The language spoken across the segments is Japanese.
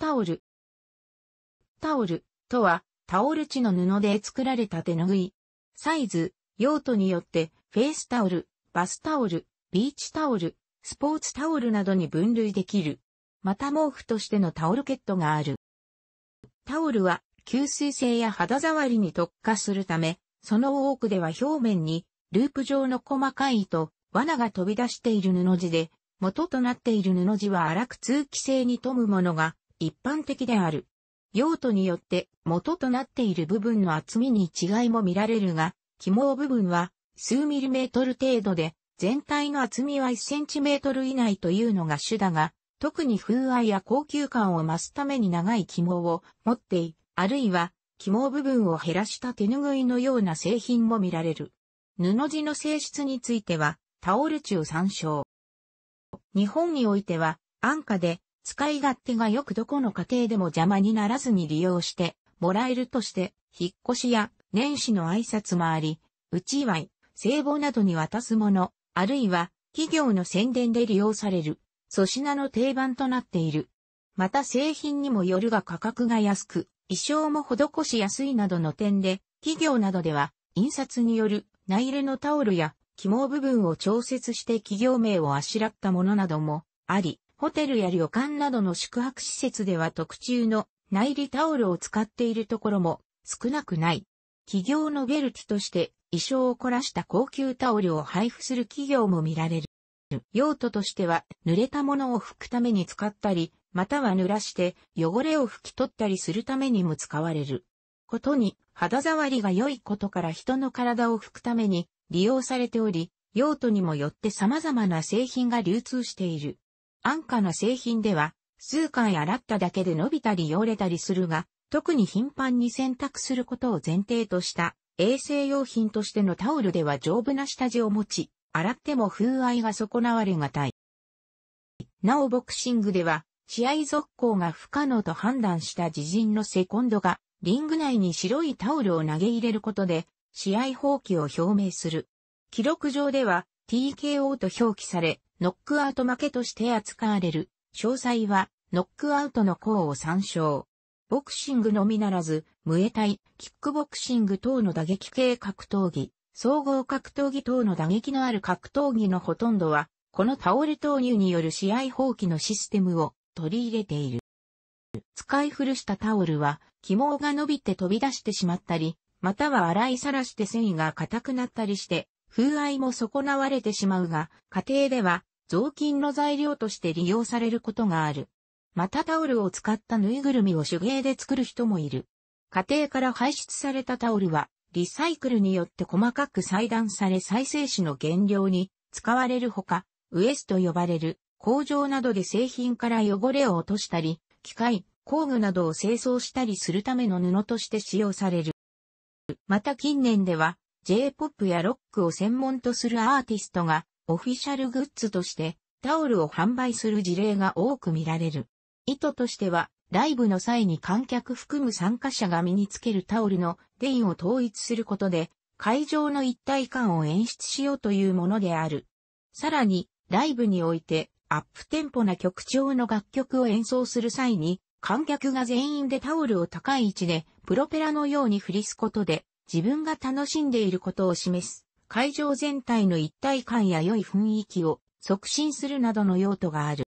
タオル。タオルとは、タオル地の布で作られた手ぬぐい。サイズ、用途によって、フェイスタオル、バスタオル、ビーチタオル、スポーツタオルなどに分類できる。また毛布としてのタオルケットがある。タオルは、吸水性や肌触りに特化するため、その多くでは表面に、ループ状の細かい糸、罠が飛び出している布地で、元となっている布地は粗く通気性に富むものが一般的である。用途によって元となっている部分の厚みに違いも見られるが、起毛部分は数ミリメートル程度で、全体の厚みは1センチメートル以内というのが主だが、特に風合いや高級感を増すために長い起毛を持ってい、あるいは起毛部分を減らした手拭いのような製品も見られる。布地の性質については、タオル中を参照。日本においては、安価で使い勝手がよくどこの家庭でも邪魔にならずに利用して、もらえるとして、引っ越しや年始の挨拶もあり、内祝い、聖母などに渡すもの、あるいは企業の宣伝で利用される、粗品の定番となっている。また製品にもよるが価格が安く、衣装も施しやすいなどの点で、企業などでは、印刷による内入れのタオルや、起毛部分を調節して企業名をあしらったものなどもあり、ホテルや旅館などの宿泊施設では特注の内裏タオルを使っているところも少なくない。企業のベルティとして衣装を凝らした高級タオルを配布する企業も見られる。用途としては濡れたものを拭くために使ったり、または濡らして汚れを拭き取ったりするためにも使われる。ことに肌触りが良いことから人の体を拭くために利用されており、用途にもよって様々な製品が流通している。安価な製品では、数回洗っただけで伸びたり汚れたりするが、特に頻繁に洗濯することを前提とした衛生用品としてのタオルでは丈夫な下地を持ち、洗っても風合いが損なわれがたい。なおボクシングでは、試合続行が不可能と判断した自陣のセコンドが、リング内に白いタオルを投げ入れることで、試合放棄を表明する。記録上では、TKO と表記され、ノックアウト負けとして扱われる。詳細は、ノックアウトの項を参照。ボクシングのみならず、ムエタイ、キックボクシング等の打撃系格闘技、総合格闘技等の打撃のある格闘技のほとんどは、このタオル投入による試合放棄のシステムを取り入れている。使い古したタオルは、毛が伸びて飛び出してしまったり、または洗いさらして繊維が硬くなったりして、風合いも損なわれてしまうが、家庭では雑巾の材料として利用されることがある。またタオルを使ったぬいぐるみを手芸で作る人もいる。家庭から排出されたタオルは、リサイクルによって細かく裁断され再生紙の原料に使われるほか、ウエスと呼ばれる工場などで製品から汚れを落としたり、機械、工具などを清掃したりするための布として使用される。また近年では J-POP やロックを専門とするアーティストがオフィシャルグッズとしてタオルを販売する事例が多く見られる。意図としては、ライブの際に観客含む参加者が身につけるタオルのデインを統一することで、会場の一体感を演出しようというものである。さらに、ライブにおいて、アップテンポな曲調の楽曲を演奏する際に、観客が全員でタオルを高い位置で、プロペラのように振りすことで、自分が楽しんでいることを示す、会場全体の一体感や良い雰囲気を促進するなどの用途がある。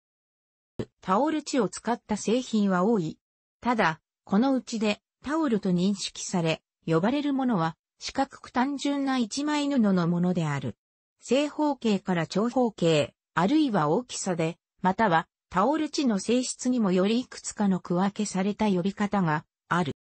タオル地を使った製品は多い。ただ、このうちでタオルと認識され、呼ばれるものは四角く単純な一枚布のものである。正方形から長方形、あるいは大きさで、またはタオル地の性質にもよりいくつかの区分けされた呼び方がある。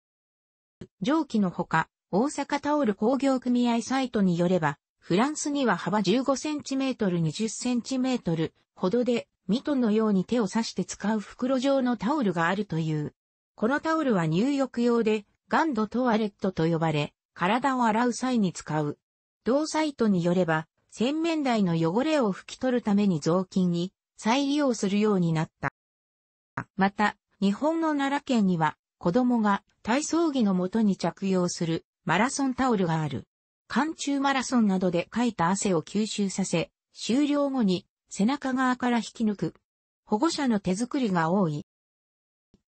蒸気のほか、大阪タオル工業組合サイトによれば、フランスには幅 15cm、20cm ほどで、ミトンのように手を刺して使う袋状のタオルがあるという。このタオルは入浴用で、ガンドトワレットと呼ばれ、体を洗う際に使う。同サイトによれば、洗面台の汚れを拭き取るために雑巾に再利用するようになった。また、日本の奈良県には、子供が体操着のもとに着用するマラソンタオルがある。寒中マラソンなどで描いた汗を吸収させ、終了後に背中側から引き抜く。保護者の手作りが多い。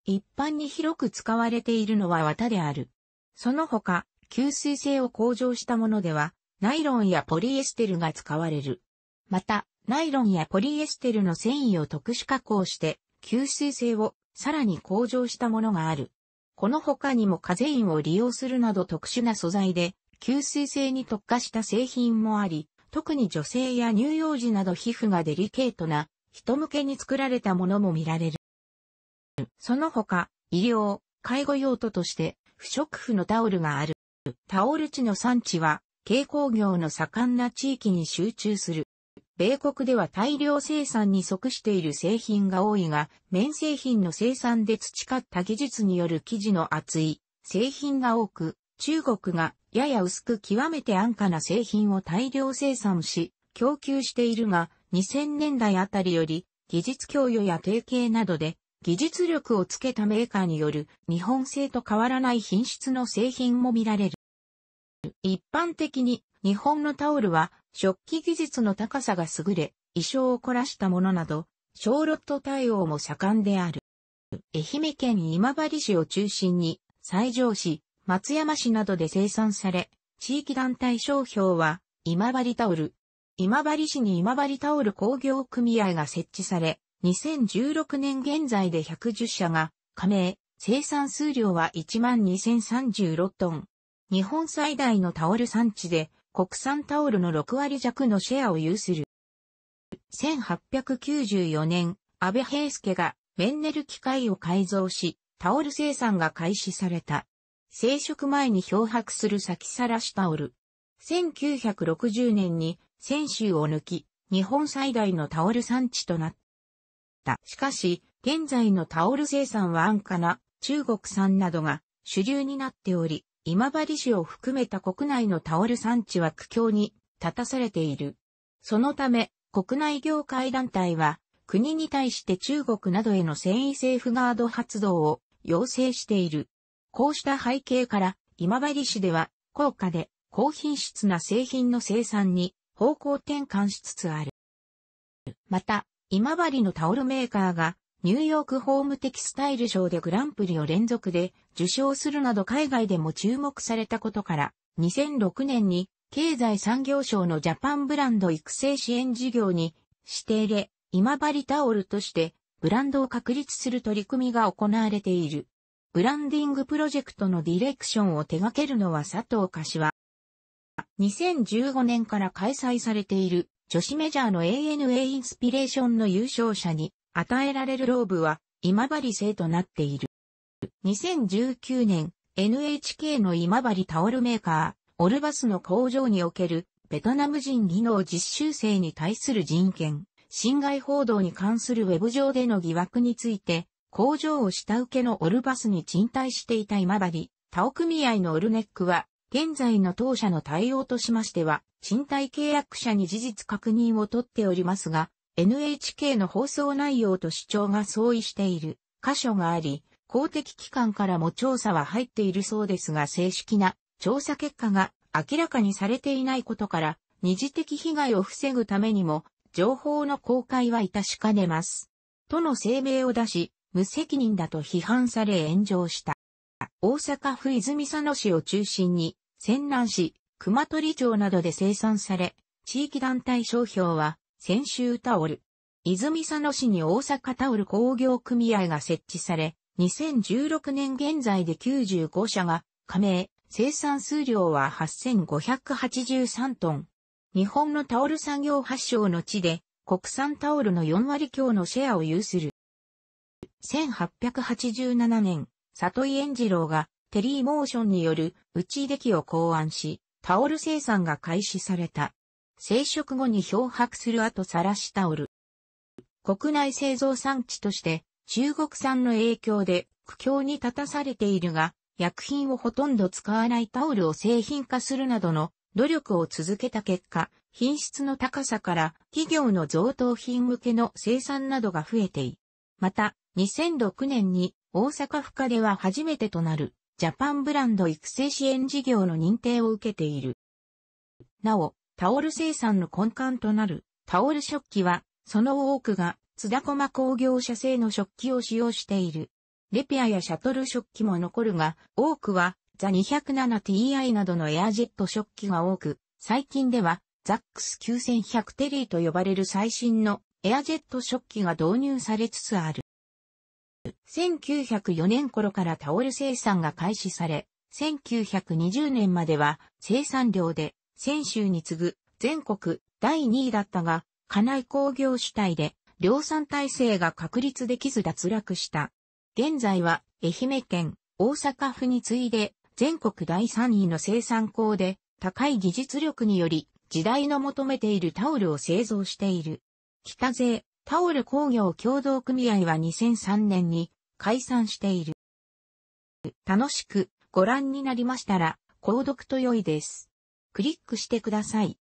一般に広く使われているのは綿である。その他、吸水性を向上したものでは、ナイロンやポリエステルが使われる。また、ナイロンやポリエステルの繊維を特殊加工して、吸水性をさらに向上したものがある。この他にもカゼインを利用するなど特殊な素材で、吸水性に特化した製品もあり、特に女性や乳幼児など皮膚がデリケートな人向けに作られたものも見られる。その他、医療、介護用途として不織布のタオルがある。タオル地の産地は、軽工業の盛んな地域に集中する。米国では大量生産に即している製品が多いが、綿製品の生産で培った技術による生地の厚い製品が多く、中国がやや薄く極めて安価な製品を大量生産し、供給しているが、2000年代あたりより、技術供与や提携などで、技術力をつけたメーカーによる日本製と変わらない品質の製品も見られる。一般的に日本のタオルは、食器技術の高さが優れ、衣装を凝らしたものなど、小ロット対応も盛んである。愛媛県今治市を中心に、西条市、松山市などで生産され、地域団体商標は、今治タオル。今治市に今治タオル工業組合が設置され、2016年現在で110社が、加盟、生産数量は12,036トン。日本最大のタオル産地で、国産タオルの6割弱のシェアを有する。1894年、安倍平介がメンネル機械を改造し、タオル生産が開始された。生殖前に漂白する先さらしタオル。1960年に泉州を抜き、日本最大のタオル産地となった。しかし、現在のタオル生産は安価な中国産などが主流になっており、今治市を含めた国内のタオル産地は苦境に立たされている。そのため、国内業界団体は、国に対して中国などへの繊維セーフガード発動を要請している。こうした背景から、今治市では、高価で高品質な製品の生産に方向転換しつつある。また、今治のタオルメーカーがニューヨークホームテキスタイル賞でグランプリを連続で受賞するなど海外でも注目されたことから、2006年に経済産業省のジャパンブランド育成支援事業に指定で今治タオルとしてブランドを確立する取り組みが行われている。ブランディングプロジェクトのディレクションを手掛けるのは佐藤柏。2015年から開催されている女子メジャーの ANA インスピレーションの優勝者に与えられるローブは今治製となっている。2019年、NHK の今治タオルメーカー、オルバスの工場におけるベトナム人技能実習生に対する人権、侵害報道に関するウェブ上での疑惑について、工場を下請けのオルバスに賃貸していた今治、タオ組合のオルネックは、現在の当社の対応としましては、賃貸契約者に事実確認をとっておりますが、NHK の放送内容と主張が相違している箇所があり、公的機関からも調査は入っているそうですが正式な調査結果が明らかにされていないことから、二次的被害を防ぐためにも、情報の公開は致しかねます。との声明を出し、無責任だと批判され炎上した。大阪府泉佐野市を中心に、泉南市、熊取町などで生産され、地域団体商標は先週タオル。泉佐野市に大阪タオル工業組合が設置され、2016年現在で95社が加盟、生産数量は8583トン。日本のタオル産業発祥の地で、国産タオルの4割強のシェアを有する。1887年、里井円次郎がテリーモーションによる打ち出来を考案し、タオル生産が開始された。生殖後に漂白する後さらしタオル。国内製造産地として中国産の影響で苦境に立たされているが、薬品をほとんど使わないタオルを製品化するなどの努力を続けた結果、品質の高さから企業の贈答品向けの生産などが増えてい。また、2006年に大阪府下では初めてとなるジャパンブランド育成支援事業の認定を受けている。なお、タオル生産の根幹となるタオル食器は、その多くが津田駒工業社製の食器を使用している。レピアやシャトル食器も残るが、多くはザ 207ti などのエアジェット食器が多く、最近ではザックス9100テリーと呼ばれる最新のエアジェット食器が導入されつつある。1904年頃からタオル生産が開始され、1920年までは生産量で先週に次ぐ全国第2位だったが、家内工業主体で量産体制が確立できず脱落した。現在は愛媛県、大阪府に次いで全国第3位の生産校で高い技術力により時代の求めているタオルを製造している。北勢タオル工業共同組合は2003年に解散している。楽しくご覧になりましたら購読と良いです。クリックしてください。